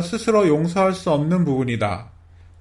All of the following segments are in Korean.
스스로 용서할 수 없는 부분이다.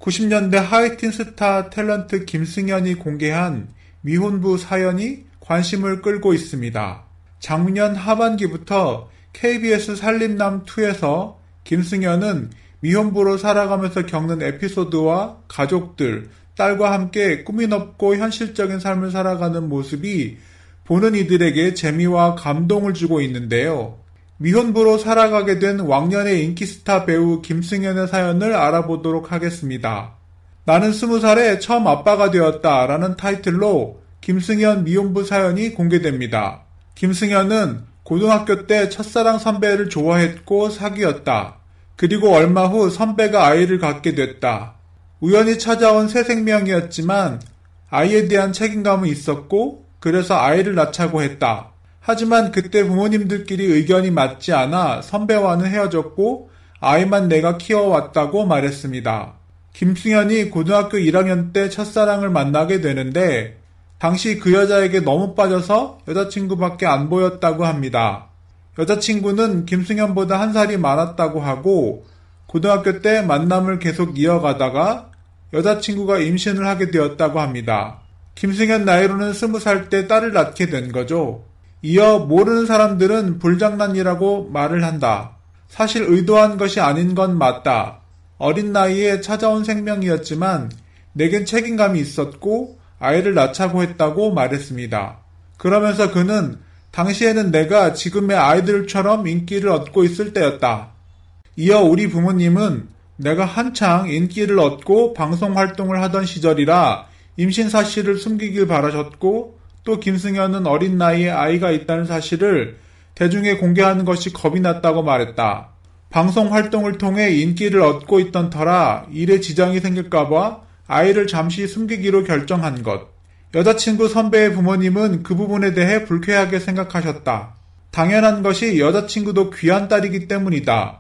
90년대 하이틴 스타 탤런트 김승현이 공개한 미혼부 사연이 관심을 끌고 있습니다. 작년 하반기부터 KBS 살림남2에서 김승현은 미혼부로 살아가면서 겪는 에피소드와 가족들, 딸과 함께 꾸미 넓고 현실적인 삶을 살아가는 모습이 보는 이들에게 재미와 감동을 주고 있는데요. 미혼부로 살아가게 된 왕년의 인기스타 배우 김승현의 사연을 알아보도록 하겠습니다. 나는 스무 살에 처음 아빠가 되었다 라는 타이틀로 김승현 미혼부 사연이 공개됩니다. 김승현은 고등학교 때 첫사랑 선배를 좋아했고 사귀었다. 그리고 얼마 후 선배가 아이를 갖게 됐다. 우연히 찾아온 새 생명이었지만 아이에 대한 책임감은 있었고 그래서 아이를 낳자고 했다. 하지만 그때 부모님들끼리 의견이 맞지 않아 선배와는 헤어졌고 아이만 내가 키워왔다고 말했습니다. 김승현이 고등학교 1학년 때 첫사랑을 만나게 되는데 당시 그 여자에게 너무 빠져서 여자친구밖에 안 보였다고 합니다. 여자친구는 김승현보다 한 살이 많았다고 하고 고등학교 때 만남을 계속 이어가다가 여자친구가 임신을 하게 되었다고 합니다. 김승현 나이로는 20살 때 딸을 낳게 된 거죠. 이어 모르는 사람들은 불장난이라고 말을 한다. 사실 의도한 것이 아닌 건 맞다. 어린 나이에 찾아온 생명이었지만 내겐 책임감이 있었고 아이를 낳자고 했다고 말했습니다. 그러면서 그는 당시에는 내가 지금의 아이들처럼 인기를 얻고 있을 때였다. 이어 우리 부모님은 내가 한창 인기를 얻고 방송 활동을 하던 시절이라 임신 사실을 숨기길 바라셨고 또 김승현은 어린 나이에 아이가 있다는 사실을 대중에 공개하는 것이 겁이 났다고 말했다. 방송 활동을 통해 인기를 얻고 있던 터라 일에 지장이 생길까봐 아이를 잠시 숨기기로 결정한 것. 여자친구 선배의 부모님은 그 부분에 대해 불쾌하게 생각하셨다. 당연한 것이 여자친구도 귀한 딸이기 때문이다.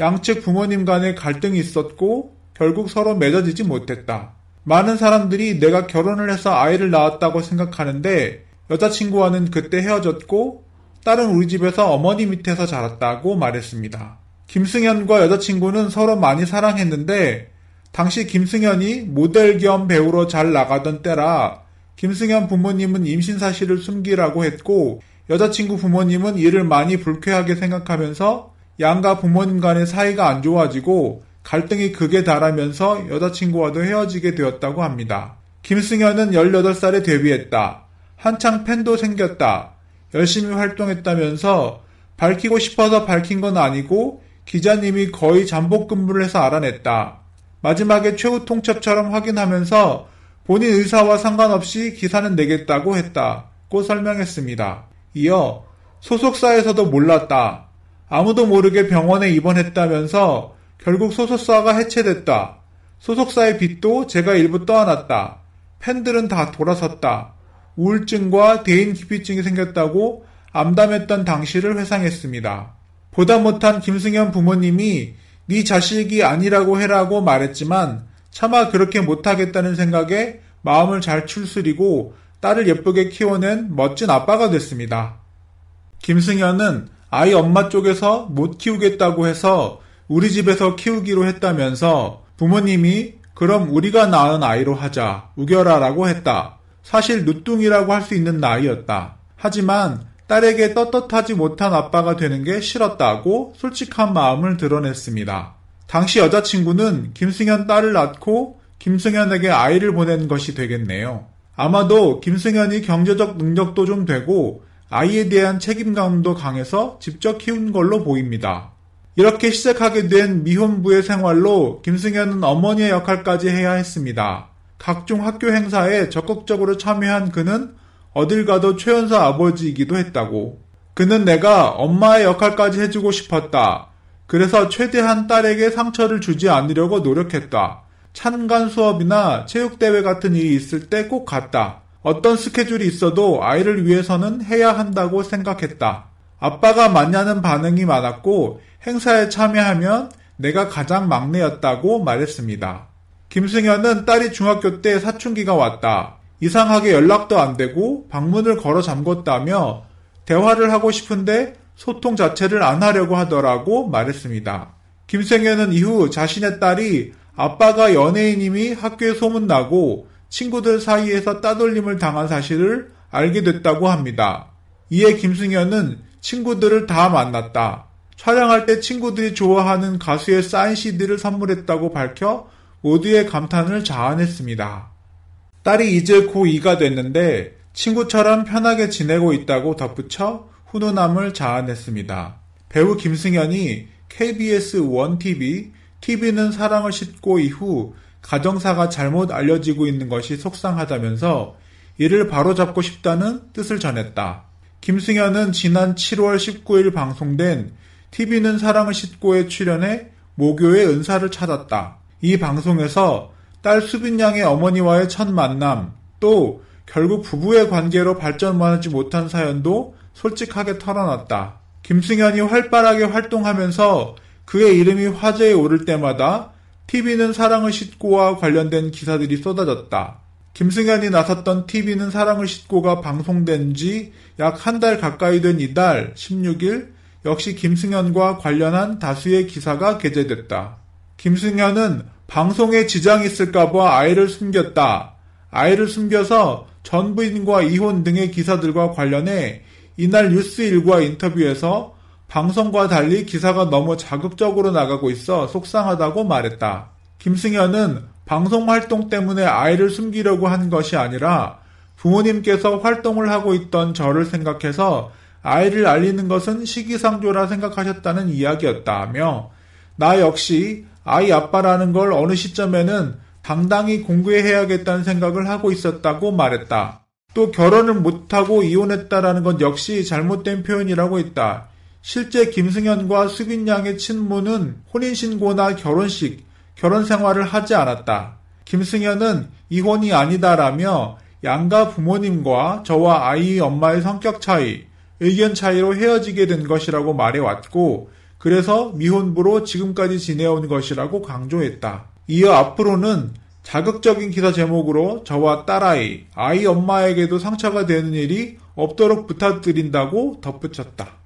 양측 부모님 간에 갈등이 있었고 결국 서로 맺어지지 못했다. 많은 사람들이 내가 결혼을 해서 아이를 낳았다고 생각하는데 여자친구와는 그때 헤어졌고 딸은 우리 집에서 어머니 밑에서 자랐다고 말했습니다. 김승현과 여자친구는 서로 많이 사랑했는데 당시 김승현이 모델 겸 배우로 잘 나가던 때라 김승현 부모님은 임신 사실을 숨기라고 했고 여자친구 부모님은 이를 많이 불쾌하게 생각하면서 양가 부모님 간의 사이가 안 좋아지고 갈등이 극에 달하면서 여자친구와도 헤어지게 되었다고 합니다. 김승현은 18살에 데뷔했다. 한창 팬도 생겼다. 열심히 활동했다면서 밝히고 싶어서 밝힌 건 아니고 기자님이 거의 잠복 근무를 해서 알아냈다. 마지막에 최후 통첩처럼 확인하면서 본인 의사와 상관없이 기사는 내겠다고 했다고 설명했습니다. 이어 소속사에서도 몰랐다. 아무도 모르게 병원에 입원했다면서 결국 소속사가 해체됐다. 소속사의 빚도 제가 일부 떠안았다. 팬들은 다 돌아섰다. 우울증과 대인 기피증이 생겼다고 암담했던 당시를 회상했습니다. 보다 못한 김승현 부모님이 네 자식이 아니라고 해라고 말했지만 차마 그렇게 못하겠다는 생각에 마음을 잘출스리고 딸을 예쁘게 키워낸 멋진 아빠가 됐습니다. 김승현은 아이 엄마 쪽에서 못 키우겠다고 해서 우리 집에서 키우기로 했다면서 부모님이 그럼 우리가 낳은 아이로 하자, 우겨라라고 했다. 사실 누뚱이라고 할 수 있는 나이였다. 하지만 딸에게 떳떳하지 못한 아빠가 되는 게 싫었다고 솔직한 마음을 드러냈습니다. 당시 여자친구는 김승현 딸을 낳고 김승현에게 아이를 보낸 것이 되겠네요. 아마도 김승현이 경제적 능력도 좀 되고 아이에 대한 책임감도 강해서 직접 키운 걸로 보입니다. 이렇게 시작하게 된 미혼부의 생활로 김승현은 어머니의 역할까지 해야 했습니다. 각종 학교 행사에 적극적으로 참여한 그는 어딜 가도 최연소 아버지이기도 했다고. 그는 내가 엄마의 역할까지 해주고 싶었다. 그래서 최대한 딸에게 상처를 주지 않으려고 노력했다. 찬관 수업이나 체육대회 같은 일이 있을 때 꼭 갔다. 어떤 스케줄이 있어도 아이를 위해서는 해야 한다고 생각했다. 아빠가 맞냐는 반응이 많았고 행사에 참여하면 내가 가장 막내였다고 말했습니다. 김승현은 딸이 중학교 때 사춘기가 왔다. 이상하게 연락도 안 되고 방문을 걸어 잠궜다며 대화를 하고 싶은데 소통 자체를 안 하려고 하더라고 말했습니다. 김승현은 이후 자신의 딸이 아빠가 연예인임이 학교에 소문나고 친구들 사이에서 따돌림을 당한 사실을 알게 됐다고 합니다. 이에 김승현은 친구들을 다 만났다. 촬영할 때 친구들이 좋아하는 가수의 사인 CD를 선물했다고 밝혀 모두의 감탄을 자아냈습니다. 딸이 이제 고2가 됐는데 친구처럼 편하게 지내고 있다고 덧붙여 훈훈함을 자아냈습니다. 배우 김승현이 KBS 1TV, TV는 사랑을 싣고 이후 가정사가 잘못 알려지고 있는 것이 속상하다면서 이를 바로잡고 싶다는 뜻을 전했다. 김승현은 지난 7월 19일 방송된 TV는 사랑을 싣고에 출연해 모교의 은사를 찾았다. 이 방송에서 딸 수빈 양의 어머니와의 첫 만남, 또 결국 부부의 관계로 발전하지 못한 사연도 솔직하게 털어놨다. 김승현이 활발하게 활동하면서 그의 이름이 화제에 오를 때마다 TV는 사랑을 싣고와 관련된 기사들이 쏟아졌다. 김승현이 나섰던 TV는 사랑을 싣고가 방송된 지 약 한 달 가까이 된 이달 16일 역시 김승현과 관련한 다수의 기사가 게재됐다. 김승현은 방송에 지장이 있을까봐 아이를 숨겼다. 아이를 숨겨서 전 부인과 이혼 등의 기사들과 관련해 이날 뉴스1과 인터뷰에서 방송과 달리 기사가 너무 자극적으로 나가고 있어 속상하다고 말했다. 김승현은 방송 활동 때문에 아이를 숨기려고 한 것이 아니라 부모님께서 활동을 하고 있던 저를 생각해서 아이를 알리는 것은 시기상조라 생각하셨다는 이야기였다 며나 역시 아이 아빠라는 걸 어느 시점에는 당당히 공개해야겠다는 생각을 하고 있었다고 말했다. 또 결혼을 못하고 이혼했다라는 건 역시 잘못된 표현이라고 했다. 실제 김승현과 수빈 양의 친모는 혼인신고나 결혼식, 결혼 생활을 하지 않았다. 김승현은 이혼이 아니다라며 양가 부모님과 저와 아이 엄마의 성격 차이, 의견 차이로 헤어지게 된 것이라고 말해왔고, 그래서 미혼부로 지금까지 지내온 것이라고 강조했다. 이어 앞으로는 자극적인 기사 제목으로 저와 딸아이, 아이 엄마에게도 상처가 되는 일이 없도록 부탁드린다고 덧붙였다.